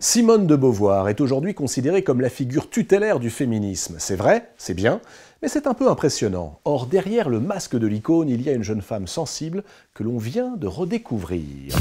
Simone de Beauvoir est aujourd'hui considérée comme la figure tutélaire du féminisme. C'est vrai, c'est bien, mais c'est un peu impressionnant. Or, derrière le masque de l'icône, il y a une jeune femme sensible que l'on vient de redécouvrir.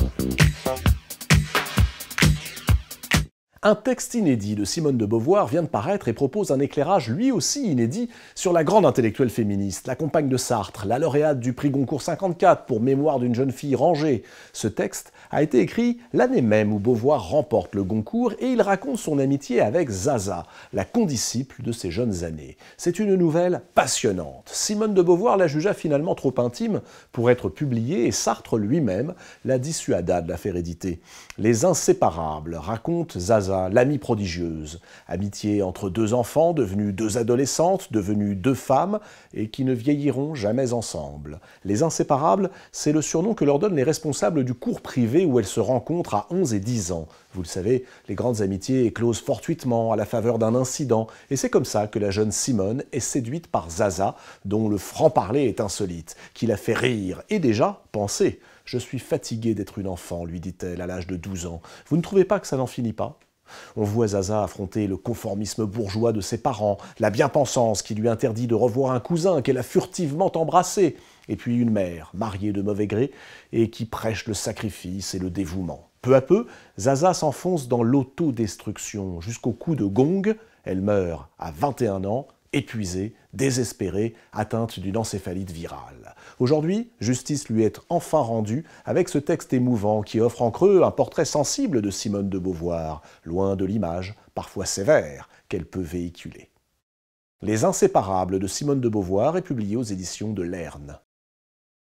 Un texte inédit de Simone de Beauvoir vient de paraître et propose un éclairage lui aussi inédit sur la grande intellectuelle féministe, la compagne de Sartre, la lauréate du prix Goncourt 54 pour Mémoire d'une jeune fille rangée. Ce texte a été écrit l'année même où Beauvoir remporte le Goncourt et il raconte son amitié avec Zaza, la condisciple de ses jeunes années. C'est une nouvelle passionnante. Simone de Beauvoir la jugea finalement trop intime pour être publiée et Sartre lui-même la dissuada de la faire éditer. Les Inséparables raconte Zaza L'Amie prodigieuse, amitié entre deux enfants devenus deux adolescentes, devenues deux femmes, et qui ne vieilliront jamais ensemble. Les inséparables, c'est le surnom que leur donnent les responsables du cours privé où elles se rencontrent à 11 et 10 ans. Vous le savez, les grandes amitiés éclosent fortuitement à la faveur d'un incident, et c'est comme ça que la jeune Simone est séduite par Zaza, dont le franc-parler est insolite, qui la fait rire et déjà penser. Je suis fatiguée d'être une enfant, lui dit-elle à l'âge de 12 ans. Vous ne trouvez pas que ça n'en finit pas on voit Zaza affronter le conformisme bourgeois de ses parents, la bien-pensance qui lui interdit de revoir un cousin qu'elle a furtivement embrassé, et puis une mère, mariée de mauvais gré, et qui prêche le sacrifice et le dévouement. Peu à peu, Zaza s'enfonce dans l'autodestruction jusqu'au coup de gong. Elle meurt à 21 ans, épuisée, désespérée, atteinte d'une encéphalite virale. Aujourd'hui, justice lui est enfin rendue avec ce texte émouvant qui offre en creux un portrait sensible de Simone de Beauvoir, loin de l'image, parfois sévère, qu'elle peut véhiculer. Les Inséparables de Simone de Beauvoir est publié aux éditions de Lerne.